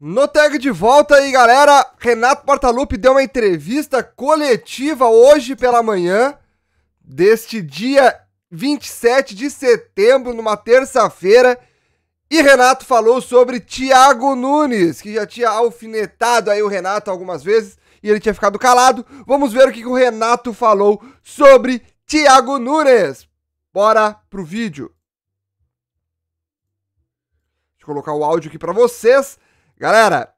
No tag de volta aí, galera. Renato Portaluppi deu uma entrevista coletiva hoje pela manhã, deste dia 27 de setembro, numa terça-feira. E Renato falou sobre Thiago Nunes, que já tinha alfinetado aí o Renato algumas vezes e ele tinha ficado calado. Vamos ver o que o Renato falou sobre Thiago Nunes. Bora pro vídeo. Deixa eu colocar o áudio aqui para vocês Galera,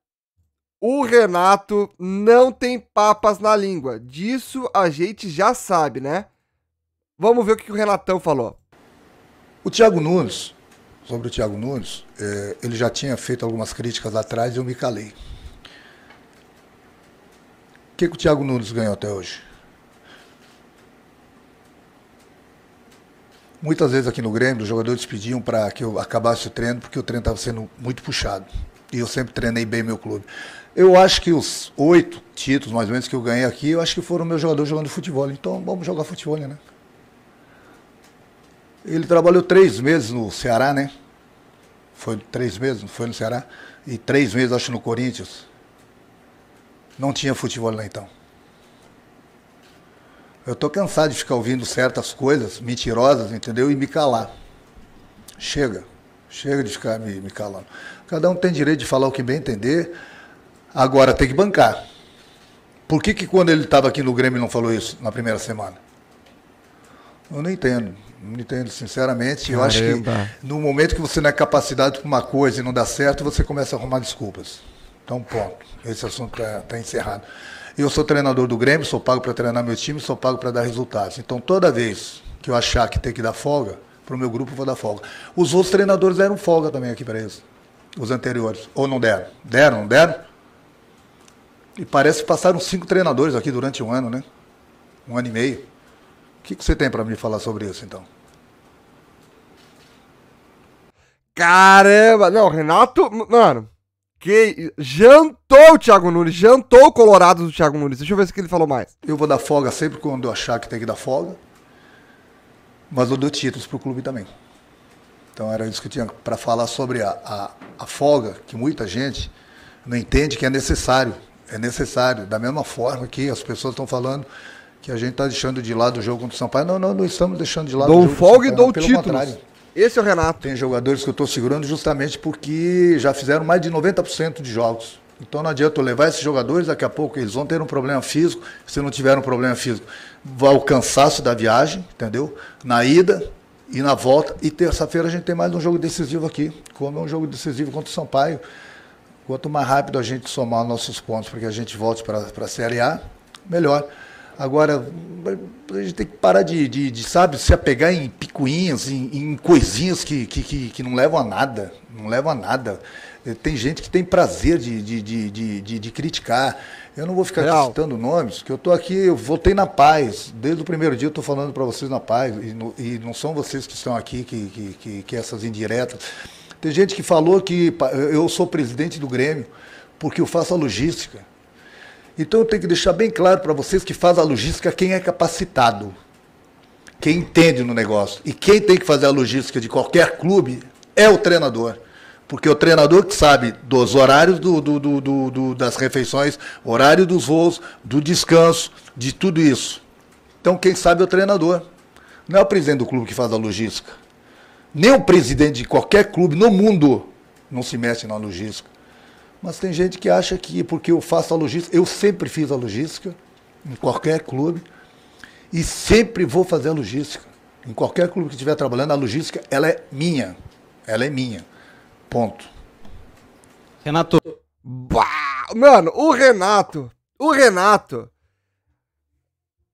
o Renato não tem papas na língua. Disso a gente já sabe, né? Vamos ver o que o Renatão falou. O Thiago Nunes, sobre o Thiago Nunes, é, ele já tinha feito algumas críticas atrás e eu me calei. O que, que o Thiago Nunes ganhou até hoje? Muitas vezes aqui no Grêmio, os jogadores pediam para que eu acabasse o treino, porque o treino estava sendo muito puxado e eu sempre treinei bem meu clube. Eu acho que os oito títulos, mais ou menos, que eu ganhei aqui, eu acho que foram meus jogadores jogando futebol. Então vamos jogar futebol, né? Ele trabalhou três meses no Ceará, né? Foi três meses, foi no Ceará. E três meses, acho, no Corinthians. Não tinha futebol lá então. Eu tô cansado de ficar ouvindo certas coisas mentirosas, entendeu? E me calar. Chega. Chega de ficar me, me calando. Cada um tem direito de falar o que bem entender. Agora tem que bancar. Por que, que quando ele estava aqui no Grêmio não falou isso na primeira semana? Eu não entendo. Não entendo, sinceramente. Eu Caramba. acho que no momento que você não é capacidade para uma coisa e não dá certo, você começa a arrumar desculpas. Então, ponto. Esse assunto está tá encerrado. Eu sou treinador do Grêmio, sou pago para treinar meu time, sou pago para dar resultados. Então, toda vez que eu achar que tem que dar folga, para o meu grupo vou dar folga. Os outros treinadores deram folga também aqui para eles, os anteriores. Ou não deram? Deram, não deram? E parece que passaram cinco treinadores aqui durante um ano, né? Um ano e meio. O que, que você tem para me falar sobre isso, então? Caramba! Não, Renato, mano, que jantou o Thiago Nunes, jantou o Colorado do Thiago Nunes. Deixa eu ver é o que ele falou mais. Eu vou dar folga sempre quando eu achar que tem que dar folga mas eu dou títulos para o clube também. Então era isso que eu tinha para falar sobre a, a, a, folga, que muita gente não entende que é necessário. É necessário, da mesma forma que as pessoas estão falando que a gente está deixando de lado o jogo contra o Sampaio. Não, não, não estamos deixando de lado dou o jogo. Dou folga e dou títulos. Esse é o Renato. Tem jogadores que eu estou segurando justamente porque já fizeram mais de 90% de jogos. Então não adianta eu levar esses jogadores, daqui a pouco eles vão ter um problema físico, se não tiver um problema físico, vai o cansaço da viagem, entendeu? Na ida e na volta. E terça-feira a gente tem mais um jogo decisivo aqui, como é um jogo decisivo contra o Sampaio. Quanto mais rápido a gente somar nossos pontos para que a gente volte para a Série A, melhor. Agora, a gente tem que parar de, de, de sabe, se apegar em picuinhas, em, em coisinhas que, que, que, que, não levam a nada. Não levam a nada. Eh, tem gente que tem prazer de, de, de, de, de criticar. Eu não vou ficar Real. citando nomes, que eu estou aqui, eu votei na paz. Desde o primeiro dia eu estou falando para vocês na paz. E, no, e, não são vocês que estão aqui, que, que, que, que essas indiretas. Tem gente que falou que eu sou presidente do Grêmio porque eu faço a logística. Então eu tenho que deixar bem claro para vocês que faz a logística quem é capacitado, quem entende no negócio. E quem tem que fazer a logística de qualquer clube é o treinador. Porque é o treinador que sabe dos horários do, do, do, do, das refeições, horário dos voos, do descanso, de tudo isso. Então quem sabe é o treinador. Não é o presidente do clube que faz a logística. Nem o presidente de qualquer clube no mundo não se mexe na logística. Mas tem gente que acha que porque eu faço a logística, eu sempre fiz a logística, em qualquer clube, e sempre vou fazer a logística. Em qualquer clube que estiver trabalhando, a logística ela é minha. Ela é minha. Ponto. Renato. Bah! Mano, o Renato. O Renato.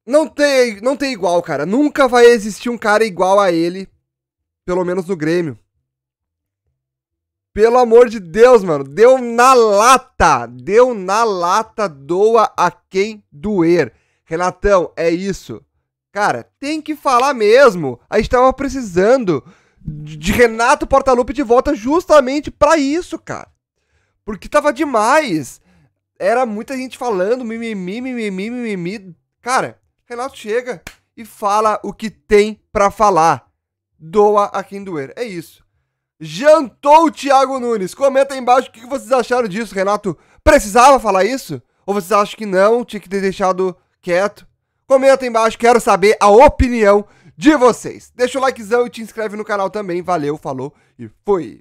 Não tem, não tem igual, cara. Nunca vai existir um cara igual a ele. Pelo menos no Grêmio. Pelo amor de Deus, mano. Deu na lata. Deu na lata. Doa a quem doer. Renatão, é isso. Cara, tem que falar mesmo. A gente tava precisando de Renato Portaluppi de volta justamente para isso, cara. Porque tava demais. Era muita gente falando mimimi, mimimi, mimimi. Cara, Renato chega e fala o que tem para falar. Doa a quem doer. É isso jantou o Thiago Nunes. Comenta aí embaixo o que vocês acharam disso, Renato. Precisava falar isso? Ou vocês acham que não? Tinha que ter deixado quieto? Comenta aí embaixo, quero saber a opinião de vocês. Deixa o likezão e te inscreve no canal também. Valeu, falou e fui!